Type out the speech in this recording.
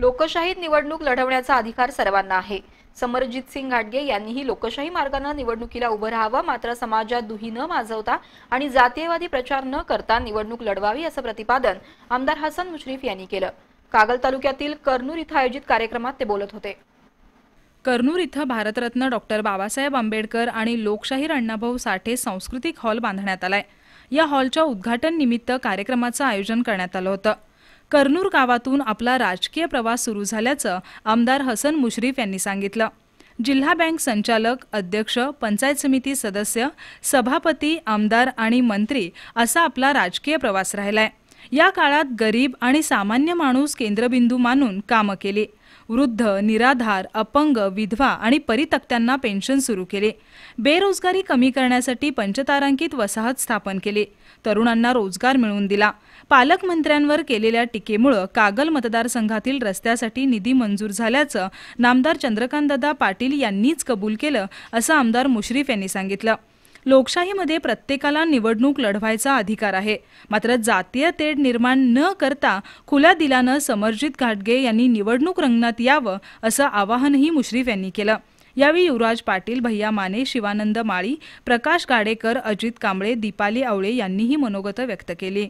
लोकशाहीत निवडणूक लढवण्याचा अधिकार सर्वांना आहे समरजित सिंग घाटगे यांनीही लोकशाही मार्गाने निवडणुकीला उभं राहावं मात्र समाजात दुही न माजवता आणि जातीयवादी प्रचार न करता निवडणूक लढवावी असं प्रतिपादन आमदार हसन मुश्रीफ यांनी केलं कागल तालुक्यातील कर्नूर इथं आयोजित कार्यक्रमात ते बोलत होते कर्नूर इथं भारतरत्न डॉक्टर बाबासाहेब आंबेडकर आणि लोकशाहीर अण्णाभाऊ साठे सांस्कृतिक हॉल बांधण्यात आलाय या हॉलच्या उद्घाटन निमित्त कार्यक्रमाचं आयोजन करण्यात आलं होतं कर्नूर गावातून आपला राजकीय प्रवास सुरू झाल्याचं आमदार हसन मुश्रीफ यांनी सांगितलं जिल्हा बँक संचालक अध्यक्ष पंचायत समिती सदस्य सभापती आमदार आणि मंत्री असा आपला राजकीय प्रवास राहिला आहे या काळात गरीब आणि सामान्य माणूस केंद्रबिंदू मानून कामं केले वृद्ध निराधार अपंग विधवा आणि परितक्त्यांना पेन्शन सुरू केले बेरोजगारी कमी करण्यासाठी पंचतारांकित वसाहत स्थापन केले तरुणांना रोजगार मिळवून दिला पालकमंत्र्यांवर केलेल्या टीकेमुळं कागल मतदारसंघातील रस्त्यासाठी निधी मंजूर झाल्याचं नामदार चंद्रकांतदा पाटील यांनीच कबूल केलं असं आमदार मुश्रीफ यांनी सांगितलं लोकशाहीमध्ये प्रत्येकाला निवडणूक लढवायचा अधिकार आहे मात्र जातीय तेढ निर्माण न करता खुला दिलानं समरजित घाटगे यांनी निवडणूक रंगणात यावं असं आवाहनही मुश्रीफ यांनी केलं यावेळी युवराज पाटील भैया माने शिवानंद माळी प्रकाश गाडेकर अजित कांबळे दीपाली आवळे यांनीही मनोगत व्यक्त केली